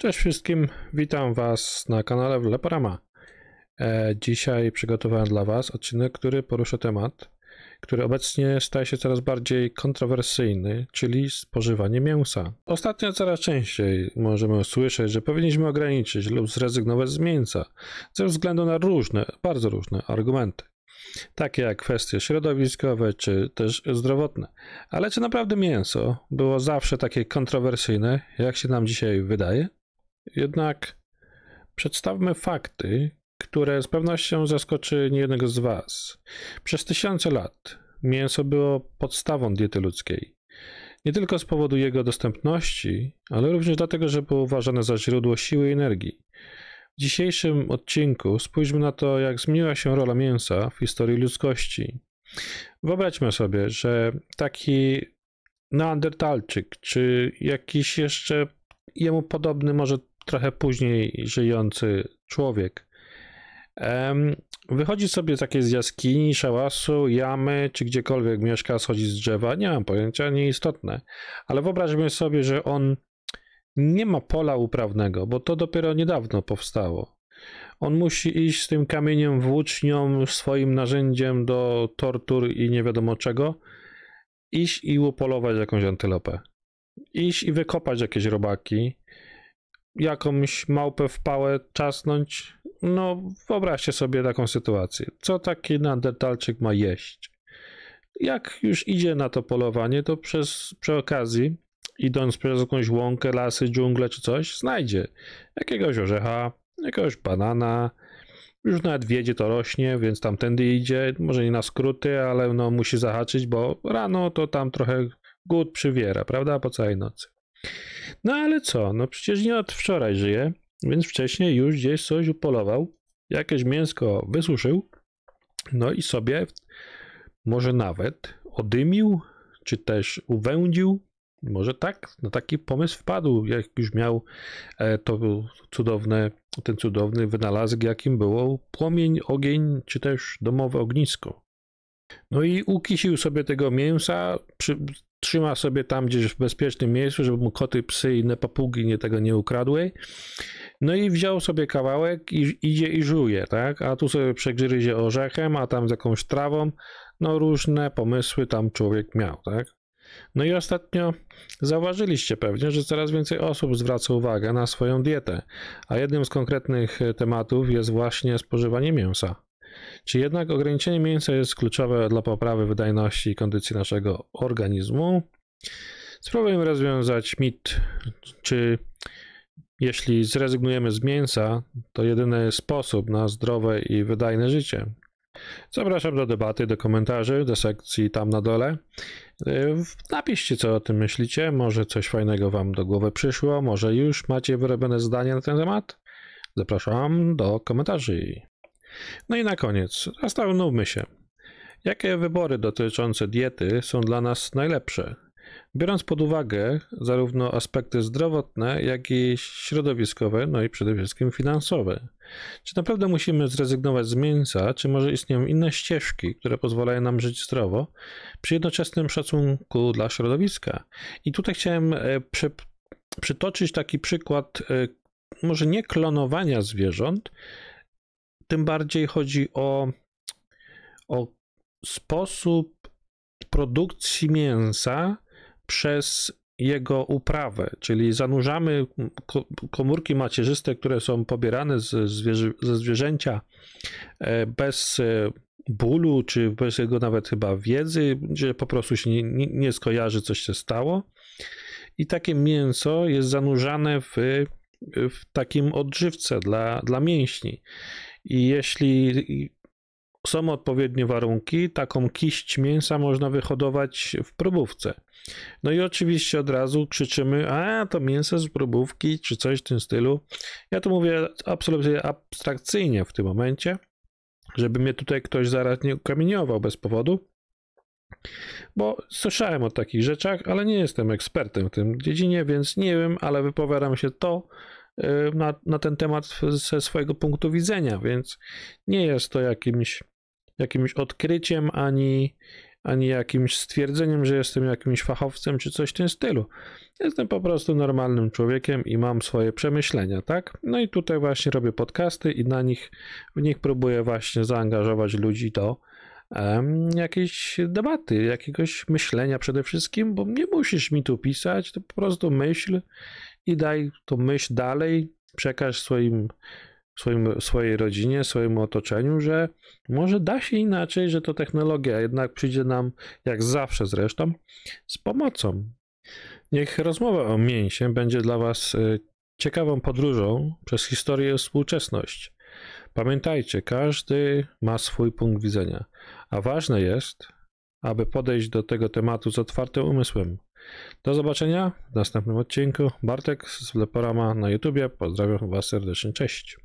Cześć wszystkim, witam Was na kanale Leparama. E, dzisiaj przygotowałem dla Was odcinek, który porusza temat, który obecnie staje się coraz bardziej kontrowersyjny, czyli spożywanie mięsa. Ostatnio coraz częściej możemy usłyszeć, że powinniśmy ograniczyć lub zrezygnować z mięsa ze względu na różne, bardzo różne argumenty. Takie jak kwestie środowiskowe czy też zdrowotne. Ale czy naprawdę mięso było zawsze takie kontrowersyjne, jak się nam dzisiaj wydaje? Jednak przedstawmy fakty, które z pewnością zaskoczy niejednego z Was. Przez tysiące lat mięso było podstawą diety ludzkiej. Nie tylko z powodu jego dostępności, ale również dlatego, że było uważane za źródło siły i energii. W dzisiejszym odcinku spójrzmy na to, jak zmieniła się rola mięsa w historii ludzkości. Wyobraźmy sobie, że taki Neandertalczyk, czy jakiś jeszcze jemu podobny, może trochę później żyjący człowiek. Wychodzi sobie z jakiejś jaskini, szałasu, jamy, czy gdziekolwiek mieszka, schodzi z drzewa, nie mam pojęcia, nieistotne. Ale wyobraźmy sobie, że on nie ma pola uprawnego, bo to dopiero niedawno powstało. On musi iść z tym kamieniem włócznią, swoim narzędziem do tortur i nie wiadomo czego, iść i upolować jakąś antylopę. Iść i wykopać jakieś robaki, jakąś małpę w pałę czasnąć. No, wyobraźcie sobie taką sytuację. Co taki neandertalczyk ma jeść? Jak już idzie na to polowanie, to przez, przy okazji, idąc przez jakąś łąkę, lasy, dżunglę czy coś, znajdzie jakiegoś orzecha, jakiegoś banana, już nawet wiedzie to rośnie, więc tamtędy idzie, może nie na skróty, ale no musi zahaczyć, bo rano to tam trochę głód przywiera, prawda, po całej nocy. No ale co, no przecież nie od wczoraj żyje, więc wcześniej już gdzieś coś upolował, jakieś mięsko wysuszył, no i sobie może nawet odymił, czy też uwędził. Może tak, na no taki pomysł wpadł, jak już miał e, to cudowne, ten cudowny wynalazek, jakim było płomień, ogień, czy też domowe ognisko. No i ukisił sobie tego mięsa, przy, trzyma sobie tam gdzieś w bezpiecznym miejscu, żeby mu koty, psy i inne papugi nie tego nie ukradły. No i wziął sobie kawałek i idzie i żuje, tak? A tu sobie przegryzie orzechem, a tam z jakąś trawą. No różne pomysły tam człowiek miał, tak? No i ostatnio zauważyliście pewnie, że coraz więcej osób zwraca uwagę na swoją dietę, a jednym z konkretnych tematów jest właśnie spożywanie mięsa. Czy jednak ograniczenie mięsa jest kluczowe dla poprawy wydajności i kondycji naszego organizmu? Spróbujmy rozwiązać mit, czy jeśli zrezygnujemy z mięsa, to jedyny sposób na zdrowe i wydajne życie. Zapraszam do debaty, do komentarzy, do sekcji tam na dole. Napiszcie, co o tym myślicie. Może coś fajnego Wam do głowy przyszło, może już macie wyrobione zdanie na ten temat. Zapraszam do komentarzy. No i na koniec, zastanówmy się, jakie wybory dotyczące diety są dla nas najlepsze, biorąc pod uwagę zarówno aspekty zdrowotne, jak i środowiskowe, no i przede wszystkim finansowe. Czy naprawdę musimy zrezygnować z mięsa, czy może istnieją inne ścieżki, które pozwalają nam żyć zdrowo, przy jednoczesnym szacunku dla środowiska? I tutaj chciałem e, przy, przytoczyć taki przykład, e, może nie klonowania zwierząt, tym bardziej chodzi o, o sposób produkcji mięsa przez jego uprawę, czyli zanurzamy komórki macierzyste, które są pobierane ze, zwierzy, ze zwierzęcia e, bez e, bólu, czy bez jego nawet chyba wiedzy, gdzie po prostu się nie, nie, nie skojarzy, coś się stało. I takie mięso jest zanurzane w, w takim odżywce dla, dla mięśni. I jeśli są odpowiednie warunki, taką kiść mięsa można wyhodować w probówce. No i oczywiście od razu krzyczymy, a to mięso z probówki, czy coś w tym stylu. Ja to mówię absolutnie abstrakcyjnie w tym momencie, żeby mnie tutaj ktoś zaraz nie ukamieniował bez powodu. Bo słyszałem o takich rzeczach, ale nie jestem ekspertem w tym dziedzinie, więc nie wiem, ale wypowiadam się to, Y, na, na ten temat ze swojego punktu widzenia, więc nie jest to jakimś, jakimś odkryciem ani, ani jakimś stwierdzeniem, że jestem jakimś fachowcem czy coś w tym stylu. Jestem po prostu normalnym człowiekiem i mam swoje przemyślenia, tak? No i tutaj właśnie robię podcasty i na nich, w nich próbuję właśnie zaangażować ludzi do um, jakiejś debaty, jakiegoś myślenia przede wszystkim, bo nie musisz mi tu pisać, to po prostu myśl i daj tą myśl dalej, przekaż swoim, swoim, swojej rodzinie, swojemu otoczeniu, że może da się inaczej, że to technologia jednak przyjdzie nam, jak zawsze zresztą, z pomocą. Niech rozmowa o mięsie będzie dla Was e, ciekawą podróżą przez historię i współczesność. Pamiętajcie, każdy ma swój punkt widzenia, a ważne jest, aby podejść do tego tematu z otwartym umysłem, do zobaczenia w następnym odcinku. Bartek z Leporama na YouTubie. Pozdrawiam Was serdecznie. Cześć.